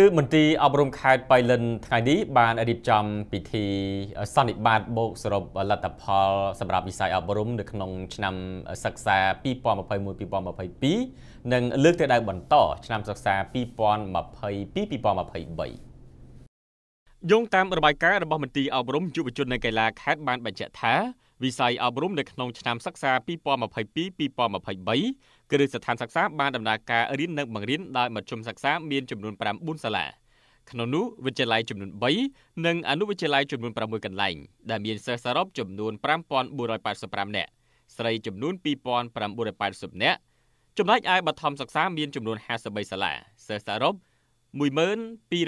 គឺមន្ត្រីអប់រំខេត្តបៃលិនថ្ងៃនេះបានរៀបចំពិធី សន្និបាតបូកសរុបលទ្ធផលសម្រាប់វិស័យអប់រំនៅក្នុង ឆ្នាំសិក្សា2021-2022និងលើកទៅដៅបន្តឆ្នាំសិក្សា2022-2023យោងតាមរបាយការណ៍របស់មន្ត្រីអប់រំយុវជននិងកីឡាខេត្តបានបញ្ជាក់ថាវិស័យអប់រំនៅក្នុងឆ្នាំសិក្សា2022-2023គ្រឹះស្ថានសិក្សាបានដំណើរការរៀននិងបង្រៀនដោយមធ្យមសិក្សាមានចំនួន9សាលាក្នុងនោះវិទ្យាល័យចំនួន3និងអនុវិទ្យាល័យចំនួន6កន្លែងដែលមានសិស្សសរុបចំនួន5485នាក់ស្រីចំនួន2980នាក់ចំណែកឯបឋមសិក្សាមានចំនួន53សាលាសិស្សសរុប12231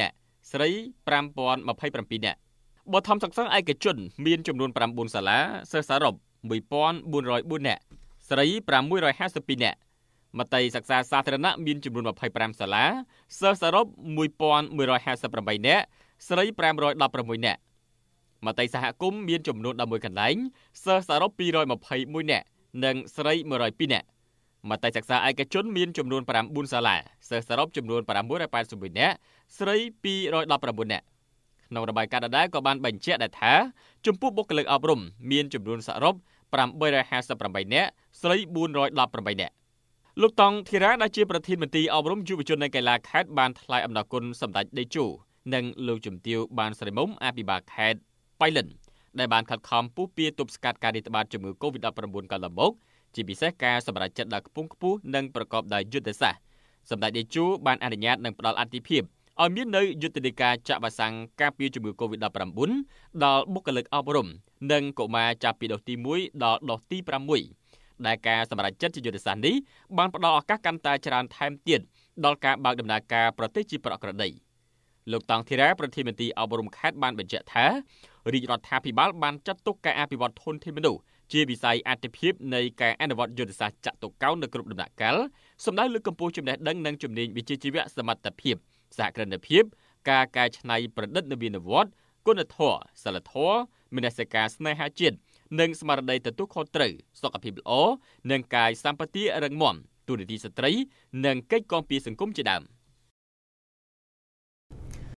នាក់ស្រី5027នាក់បឋមសិក្សាឯកជនមានចំនួន9សាលាសិស្សសរុប1404នាក់ស្រី652នាក់មត្តេយសិក្សាសាធារណៈមានចំនួន25សាលាសិស្សសរុប1158នាក់ស្រី516នាក់មត្តេយសហគមន៍មានចំនួន11កន្លែងសិស្សសរុប221នាក់ និងស្រី102នាក់មត្តេយសិក្សាឯកជនមានចំនួន9សាលាសិស្សសរុបចំនួន681នាក់ស្រី219នាក់ក្នុងរបាយការណ៍ដដែលក៏បានបញ្ជាក់ដែរថាចំពោះបុគ្គលិកអប់រំមានចំនួនសរុប858នាក់ស្រី418នាក់លោកតង់ធីរ៉ាដែលជាប្រធានមន្ត្រីអប់រំយុវជននៃកីឡាខេត្តបានថ្លែងអំណរគុណសម្ដេចដេជោនិងលោកជំទាវបានស្រីមុំអភិបាលខេត្តបៃលិនដែលបានខិតខំពុះពៀទប់ស្កាត់ការរាតត្បាតជំងឺ Covid-19 កាលមកជាពិសេសការសម្រេចចិត្តដល់ខ្ពង់ខ្ពស់និងប្រកបដោយយុទ្ធសាស្ត្រសម្ដេចដេជោបានអនុញ្ញាតនិងផ្ដល់អតិភិបឲ្យមាននៅយុទ្ធនាការចាក់វ៉ាក់សាំងការពារជំងឺ Covid-19 ដល់បុគ្គលិកអប់រំនិងកុមារចាប់ពីដុសទី1ដល់ដុសទី6ដែលការសម្រេចចិត្តជាយុទ្ធសាស្ត្រនេះបានផ្ដល់ឱកាសកាន់តែច្រើនថែមទៀតដល់ការបើកដំណើរការប្រទេសជាប្រក្រតីលោកតង់ធីរ៉ាប្រធានមន្ត្រីអប់រំខេត្តបានបញ្ជាក់ថារាជរដ្ឋាភិបាលបានចាត់ទុកការអភិវឌ្ឍធនធានមនុស្សជាវិស័យអតិភិបនៃការអនុវត្តយុទ្ធសាស្ត្រចាក់ទុកកោននៅគ្រប់ដំណាក់កាលសម្ដៅលើកកម្ពស់ចំណេះដឹងនិងជំនាញវិជ្ជាជីវៈសមត្ថភាពសហគ្រិនភាពការកែច្នៃប្រឌិតនវានុវត្តន៍គុណធម៌សិលធម៌មនសិការស្នេហាជាតិនិងស្មារតីទទួលខុសត្រូវសុខភាពល្អនិងកាយសម្បទារឹងមាំទូរនីតិស្ត្រីនិងកិច្ចគាំពារសង្គមជាដើម។